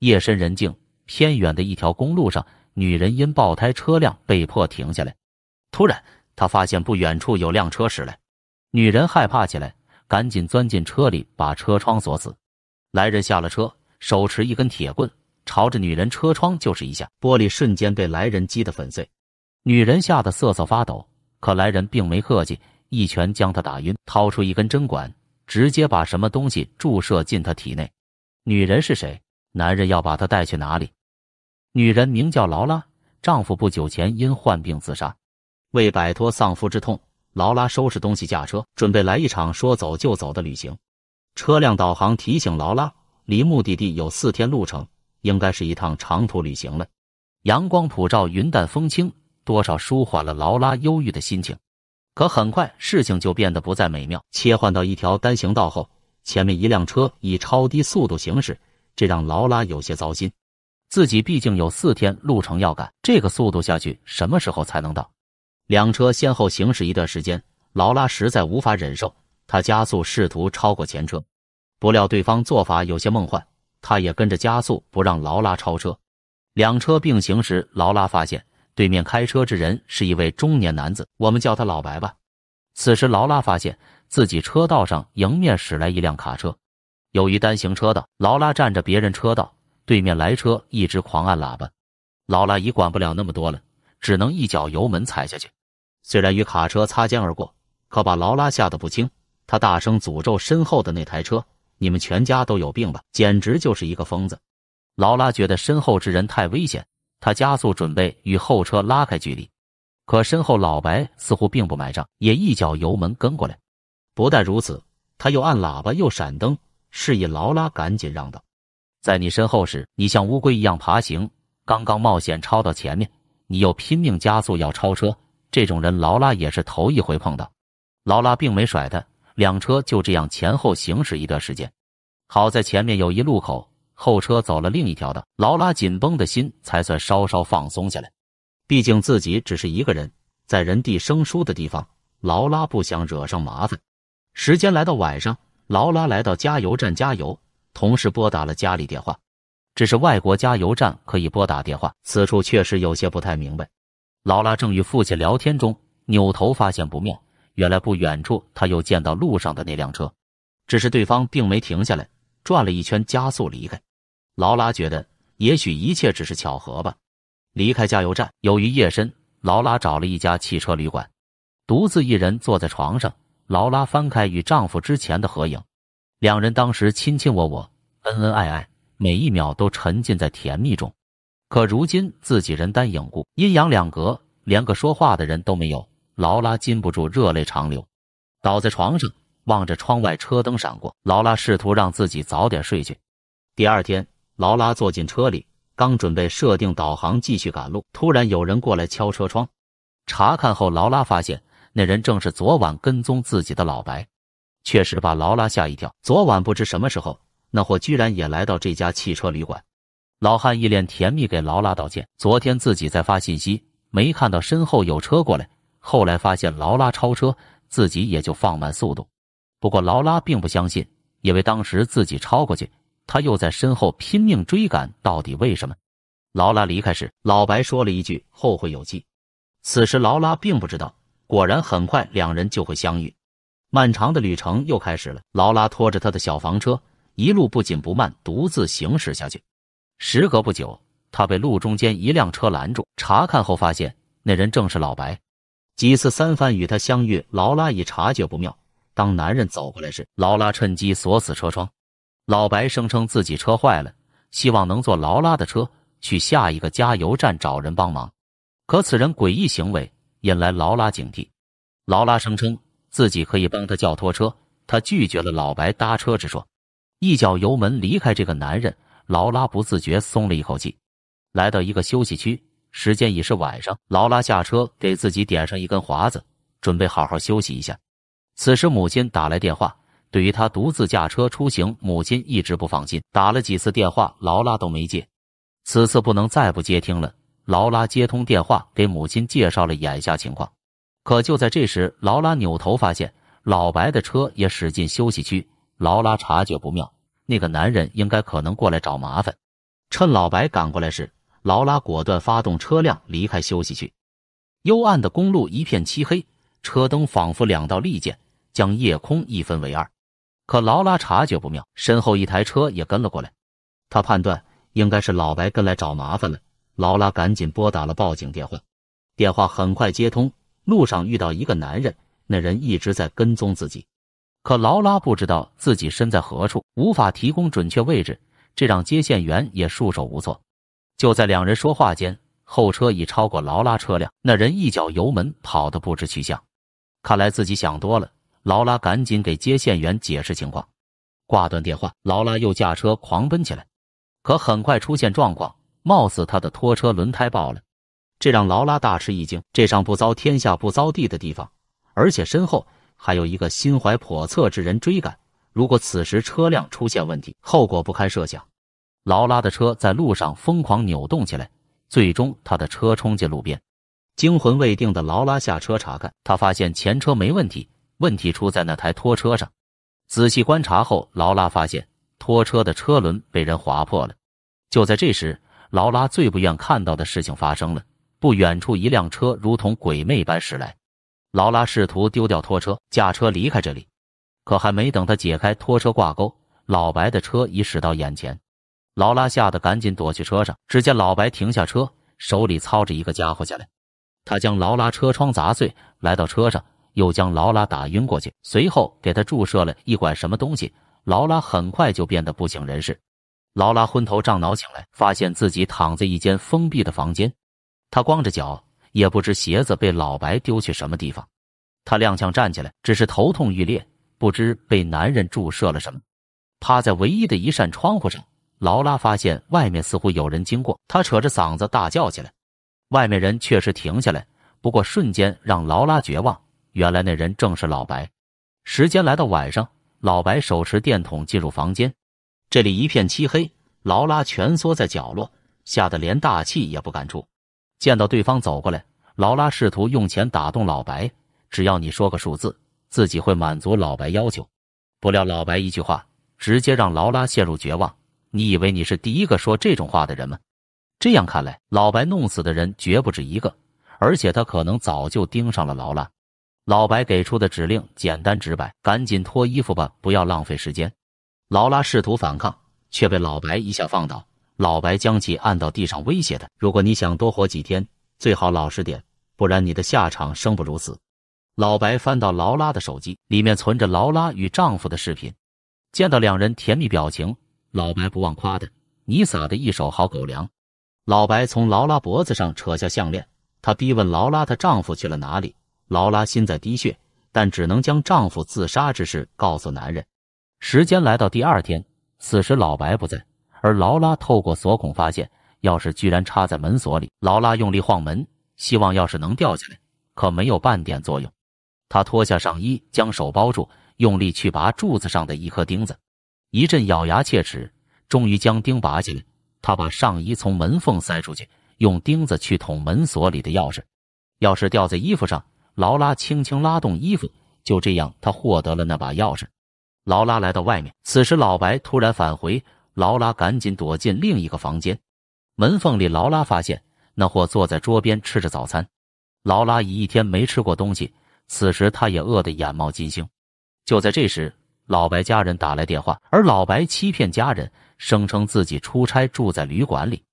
夜深人静，偏远的一条公路上，女人因爆胎，车辆被迫停下来。突然，她发现不远处有辆车驶来，女人害怕起来，赶紧钻进车里，把车窗锁死。来人下了车，手持一根铁棍，朝着女人车窗就是一下，玻璃瞬间被来人击得粉碎。女人吓得瑟瑟发抖，可来人并没客气，一拳将她打晕，掏出一根针管，直接把什么东西注射进她体内。女人是谁？男人要把她带去哪里？女人名叫劳拉，丈夫不久前因患病自杀。为摆脱丧夫之痛，劳拉收拾东西驾车，准备来一场说走就走的旅行。车辆导航提醒劳拉，离目的地有四天路程，应该是一趟长途旅行了。阳光普照，云淡风轻，多少舒缓了劳拉忧郁的心情。可很快，事情就变得不再美妙。切换到一条单行道后，前面一辆车以超低速度行驶。这让劳拉有些糟心，自己毕竟有四天路程要赶，这个速度下去什么时候才能到？两车先后行驶一段时间，劳拉实在无法忍受，他加速试图超过前车，不料对方做法有些梦幻，他也跟着加速不让劳拉超车。两车并行时，劳拉发现对面开车之人是一位中年男子，我们叫他老白吧。此时劳拉发现自己车道上迎面驶来一辆卡车。由于单行车道，劳拉占着别人车道，对面来车一直狂按喇叭。劳拉已管不了那么多了，只能一脚油门踩下去。虽然与卡车擦肩而过，可把劳拉吓得不轻。他大声诅咒身后的那台车：“你们全家都有病吧，简直就是一个疯子！”劳拉觉得身后之人太危险，他加速准备与后车拉开距离。可身后老白似乎并不买账，也一脚油门跟过来。不但如此，他又按喇叭又闪灯。示意劳拉赶紧让道，在你身后时，你像乌龟一样爬行；刚刚冒险超到前面，你又拼命加速要超车。这种人，劳拉也是头一回碰到。劳拉并没甩他，两车就这样前后行驶一段时间。好在前面有一路口，后车走了另一条道，劳拉紧绷的心才算稍稍放松下来。毕竟自己只是一个人，在人地生疏的地方，劳拉不想惹上麻烦。时间来到晚上。劳拉来到加油站加油，同时拨打了家里电话。只是外国加油站可以拨打电话，此处确实有些不太明白。劳拉正与父亲聊天中，扭头发现不妙，原来不远处他又见到路上的那辆车，只是对方并没停下来，转了一圈加速离开。劳拉觉得，也许一切只是巧合吧。离开加油站，由于夜深，劳拉找了一家汽车旅馆，独自一人坐在床上。劳拉翻开与丈夫之前的合影，两人当时亲亲我我，恩恩爱爱，每一秒都沉浸在甜蜜中。可如今自己人单影孤，阴阳两隔，连个说话的人都没有。劳拉禁不住热泪长流，倒在床上，望着窗外车灯闪过。劳拉试图让自己早点睡去。第二天，劳拉坐进车里，刚准备设定导航继续赶路，突然有人过来敲车窗。查看后，劳拉发现。那人正是昨晚跟踪自己的老白，确实把劳拉吓一跳。昨晚不知什么时候，那货居然也来到这家汽车旅馆。老汉一脸甜蜜给劳拉道歉，昨天自己在发信息，没看到身后有车过来，后来发现劳拉超车，自己也就放慢速度。不过劳拉并不相信，因为当时自己超过去，他又在身后拼命追赶，到底为什么？劳拉离开时，老白说了一句“后会有期”。此时劳拉并不知道。果然，很快两人就会相遇。漫长的旅程又开始了。劳拉拖着他的小房车，一路不紧不慢，独自行驶下去。时隔不久，他被路中间一辆车拦住，查看后发现，那人正是老白。几次三番与他相遇，劳拉已察觉不妙。当男人走过来时，劳拉趁机锁死车窗。老白声称自己车坏了，希望能坐劳拉的车去下一个加油站找人帮忙。可此人诡异行为。引来劳拉警惕。劳拉声称自己可以帮他叫拖车，他拒绝了老白搭车之说，一脚油门离开这个男人。劳拉不自觉松了一口气，来到一个休息区。时间已是晚上，劳拉下车给自己点上一根华子，准备好好休息一下。此时母亲打来电话，对于他独自驾车出行，母亲一直不放心。打了几次电话，劳拉都没接，此次不能再不接听了。劳拉接通电话，给母亲介绍了眼下情况。可就在这时，劳拉扭头发现老白的车也驶进休息区。劳拉察觉不妙，那个男人应该可能过来找麻烦。趁老白赶过来时，劳拉果断发动车辆离开休息区。幽暗的公路一片漆黑，车灯仿佛两道利剑，将夜空一分为二。可劳拉察觉不妙，身后一台车也跟了过来。他判断应该是老白跟来找麻烦了。劳拉赶紧拨打了报警电话，电话很快接通。路上遇到一个男人，那人一直在跟踪自己，可劳拉不知道自己身在何处，无法提供准确位置，这让接线员也束手无措。就在两人说话间，后车已超过劳拉车辆，那人一脚油门跑得不知去向。看来自己想多了，劳拉赶紧给接线员解释情况，挂断电话。劳拉又驾车狂奔起来，可很快出现状况。貌似他的拖车轮胎爆了，这让劳拉大吃一惊。这上不遭天下不遭地的地方，而且身后还有一个心怀叵测之人追赶。如果此时车辆出现问题，后果不堪设想。劳拉的车在路上疯狂扭动起来，最终他的车冲进路边。惊魂未定的劳拉下车查看，他发现前车没问题，问题出在那台拖车上。仔细观察后，劳拉发现拖车的车轮被人划破了。就在这时，劳拉最不愿看到的事情发生了。不远处，一辆车如同鬼魅般驶来。劳拉试图丢掉拖车，驾车离开这里，可还没等他解开拖车挂钩，老白的车已驶到眼前。劳拉吓得赶紧躲去车上。只见老白停下车，手里操着一个家伙下来。他将劳拉车窗砸碎，来到车上，又将劳拉打晕过去，随后给他注射了一管什么东西。劳拉很快就变得不省人事。劳拉昏头胀脑醒来，发现自己躺在一间封闭的房间。他光着脚，也不知鞋子被老白丢去什么地方。他踉跄站起来，只是头痛欲裂，不知被男人注射了什么。趴在唯一的一扇窗户上，劳拉发现外面似乎有人经过。他扯着嗓子大叫起来。外面人确实停下来，不过瞬间让劳拉绝望。原来那人正是老白。时间来到晚上，老白手持电筒进入房间。这里一片漆黑，劳拉蜷缩在角落，吓得连大气也不敢出。见到对方走过来，劳拉试图用钱打动老白，只要你说个数字，自己会满足老白要求。不料老白一句话，直接让劳拉陷入绝望。你以为你是第一个说这种话的人吗？这样看来，老白弄死的人绝不止一个，而且他可能早就盯上了劳拉。老白给出的指令简单直白：赶紧脱衣服吧，不要浪费时间。劳拉试图反抗，却被老白一下放倒。老白将其按到地上，威胁他：“如果你想多活几天，最好老实点，不然你的下场生不如死。”老白翻到劳拉的手机，里面存着劳拉与丈夫的视频。见到两人甜蜜表情，老白不忘夸他：“你撒的一手好狗粮。”老白从劳拉脖子上扯下项链，他逼问劳拉：“她丈夫去了哪里？”劳拉心在滴血，但只能将丈夫自杀之事告诉男人。时间来到第二天，此时老白不在，而劳拉透过锁孔发现钥匙居然插在门锁里。劳拉用力晃门，希望钥匙能掉下来，可没有半点作用。他脱下上衣，将手包住，用力去拔柱子上的一颗钉子。一阵咬牙切齿，终于将钉拔起来。他把上衣从门缝塞出去，用钉子去捅门锁里的钥匙。钥匙掉在衣服上，劳拉轻轻拉动衣服，就这样他获得了那把钥匙。劳拉来到外面，此时老白突然返回，劳拉赶紧躲进另一个房间。门缝里，劳拉发现那货坐在桌边吃着早餐。劳拉已一天没吃过东西，此时他也饿得眼冒金星。就在这时，老白家人打来电话，而老白欺骗家人，声称自己出差住在旅馆里。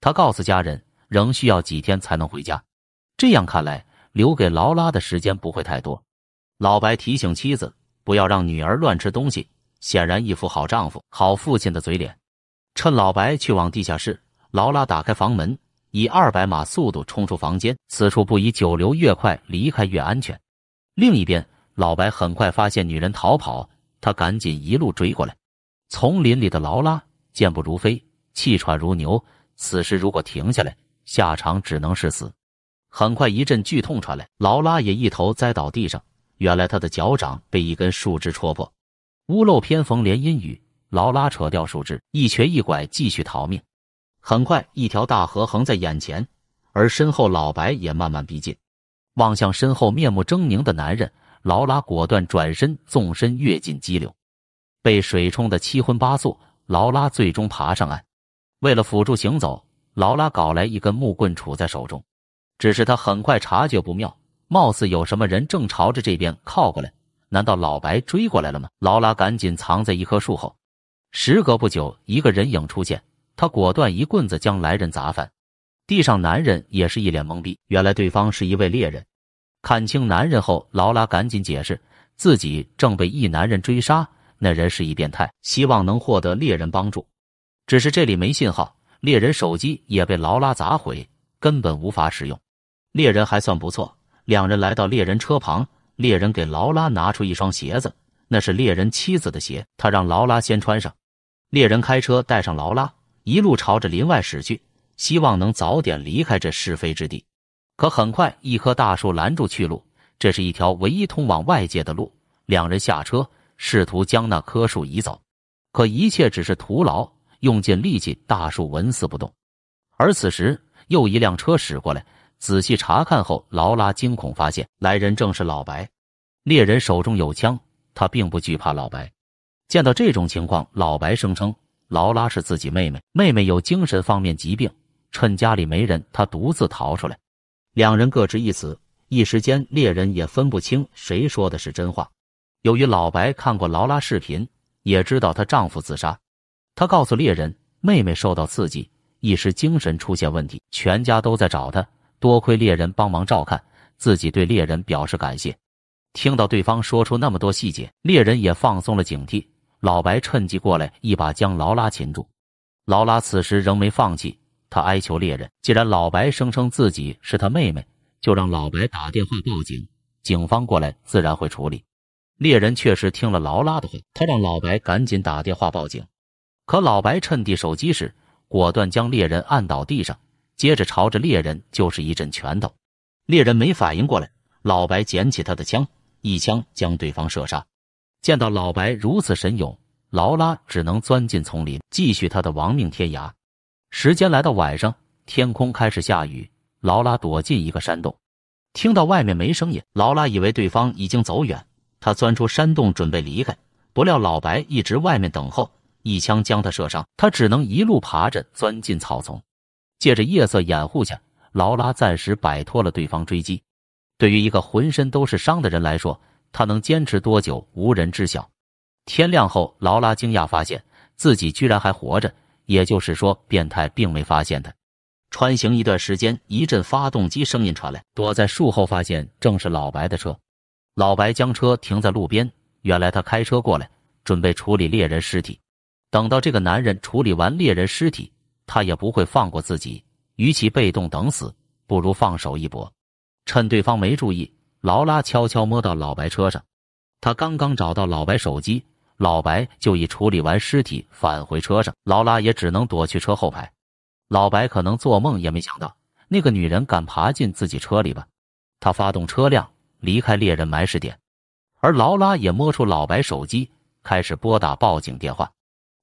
他告诉家人，仍需要几天才能回家。这样看来，留给劳拉的时间不会太多。老白提醒妻子。不要让女儿乱吃东西，显然一副好丈夫、好父亲的嘴脸。趁老白去往地下室，劳拉打开房门，以二百码速度冲出房间。此处不宜久留，越快离开越安全。另一边，老白很快发现女人逃跑，他赶紧一路追过来。丛林里的劳拉健步如飞，气喘如牛。此时如果停下来，下场只能是死。很快一阵剧痛传来，劳拉也一头栽倒地上。原来他的脚掌被一根树枝戳破，屋漏偏逢连阴雨。劳拉扯掉树枝，一瘸一拐继续逃命。很快，一条大河横在眼前，而身后老白也慢慢逼近。望向身后面目狰狞的男人，劳拉果断转身，纵身跃进激流。被水冲得七荤八素，劳拉最终爬上岸。为了辅助行走，劳拉搞来一根木棍杵在手中。只是他很快察觉不妙。貌似有什么人正朝着这边靠过来，难道老白追过来了吗？劳拉赶紧藏在一棵树后。时隔不久，一个人影出现，他果断一棍子将来人砸翻。地上男人也是一脸懵逼，原来对方是一位猎人。看清男人后，劳拉赶紧解释自己正被一男人追杀，那人是一变态，希望能获得猎人帮助。只是这里没信号，猎人手机也被劳拉砸毁，根本无法使用。猎人还算不错。两人来到猎人车旁，猎人给劳拉拿出一双鞋子，那是猎人妻子的鞋，他让劳拉先穿上。猎人开车带上劳拉，一路朝着林外驶去，希望能早点离开这是非之地。可很快，一棵大树拦住去路，这是一条唯一通往外界的路。两人下车，试图将那棵树移走，可一切只是徒劳，用尽力气，大树纹丝不动。而此时，又一辆车驶过来。仔细查看后，劳拉惊恐发现，来人正是老白。猎人手中有枪，他并不惧怕老白。见到这种情况，老白声称劳拉是自己妹妹，妹妹有精神方面疾病，趁家里没人，他独自逃出来。两人各执一词，一时间猎人也分不清谁说的是真话。由于老白看过劳拉视频，也知道她丈夫自杀，他告诉猎人，妹妹受到刺激，一时精神出现问题，全家都在找她。多亏猎人帮忙照看，自己对猎人表示感谢。听到对方说出那么多细节，猎人也放松了警惕。老白趁机过来，一把将劳拉擒住。劳拉此时仍没放弃，她哀求猎人，既然老白声称自己是他妹妹，就让老白打电话报警，警方过来自然会处理。猎人确实听了劳拉的话，他让老白赶紧打电话报警。可老白趁地手机时，果断将猎人按倒地上。接着朝着猎人就是一阵拳头，猎人没反应过来，老白捡起他的枪，一枪将对方射杀。见到老白如此神勇，劳拉只能钻进丛林，继续他的亡命天涯。时间来到晚上，天空开始下雨，劳拉躲进一个山洞，听到外面没声音，劳拉以为对方已经走远，他钻出山洞准备离开，不料老白一直外面等候，一枪将他射伤，他只能一路爬着钻进草丛。借着夜色掩护下，劳拉暂时摆脱了对方追击。对于一个浑身都是伤的人来说，他能坚持多久，无人知晓。天亮后，劳拉惊讶发现自己居然还活着，也就是说，变态并没发现他。穿行一段时间，一阵发动机声音传来，躲在树后发现正是老白的车。老白将车停在路边，原来他开车过来，准备处理猎人尸体。等到这个男人处理完猎人尸体。他也不会放过自己，与其被动等死，不如放手一搏。趁对方没注意，劳拉悄悄摸到老白车上。他刚刚找到老白手机，老白就已处理完尸体返回车上，劳拉也只能躲去车后排。老白可能做梦也没想到那个女人敢爬进自己车里吧？他发动车辆离开猎人埋尸点，而劳拉也摸出老白手机，开始拨打报警电话。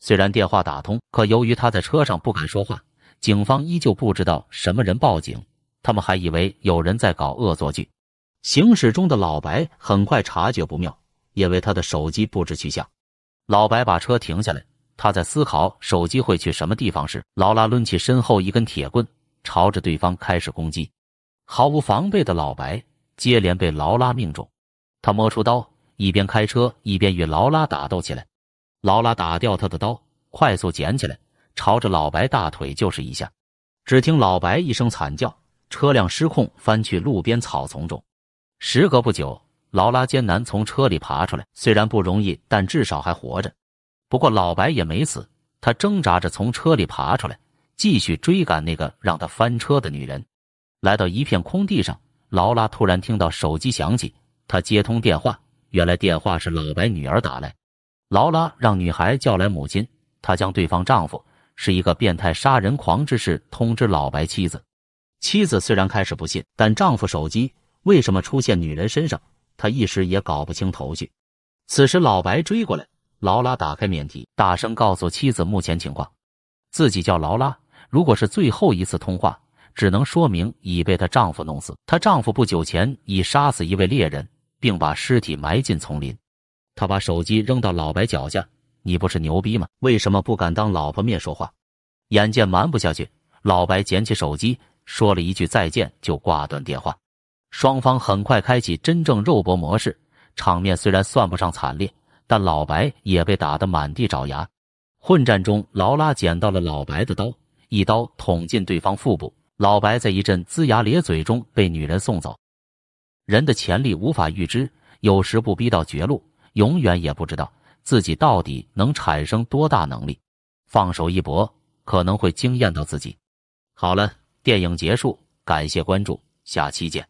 虽然电话打通，可由于他在车上不敢说话，警方依旧不知道什么人报警，他们还以为有人在搞恶作剧。行驶中的老白很快察觉不妙，因为他的手机不知去向。老白把车停下来，他在思考手机会去什么地方时，劳拉抡起身后一根铁棍，朝着对方开始攻击。毫无防备的老白接连被劳拉命中，他摸出刀，一边开车一边与劳拉打斗起来。劳拉打掉他的刀，快速捡起来，朝着老白大腿就是一下。只听老白一声惨叫，车辆失控翻去路边草丛中。时隔不久，劳拉艰难从车里爬出来，虽然不容易，但至少还活着。不过老白也没死，他挣扎着从车里爬出来，继续追赶那个让他翻车的女人。来到一片空地上，劳拉突然听到手机响起，她接通电话，原来电话是老白女儿打来。劳拉让女孩叫来母亲，她将对方丈夫是一个变态杀人狂之事通知老白妻子。妻子虽然开始不信，但丈夫手机为什么出现女人身上，她一时也搞不清头绪。此时老白追过来，劳拉打开免提，大声告诉妻子目前情况。自己叫劳拉，如果是最后一次通话，只能说明已被她丈夫弄死。她丈夫不久前已杀死一位猎人，并把尸体埋进丛林。他把手机扔到老白脚下，你不是牛逼吗？为什么不敢当老婆面说话？眼见瞒不下去，老白捡起手机，说了一句再见，就挂断电话。双方很快开启真正肉搏模式，场面虽然算不上惨烈，但老白也被打得满地找牙。混战中，劳拉捡到了老白的刀，一刀捅进对方腹部，老白在一阵龇牙咧嘴中被女人送走。人的潜力无法预知，有时不逼到绝路。永远也不知道自己到底能产生多大能力，放手一搏可能会惊艳到自己。好了，电影结束，感谢关注，下期见。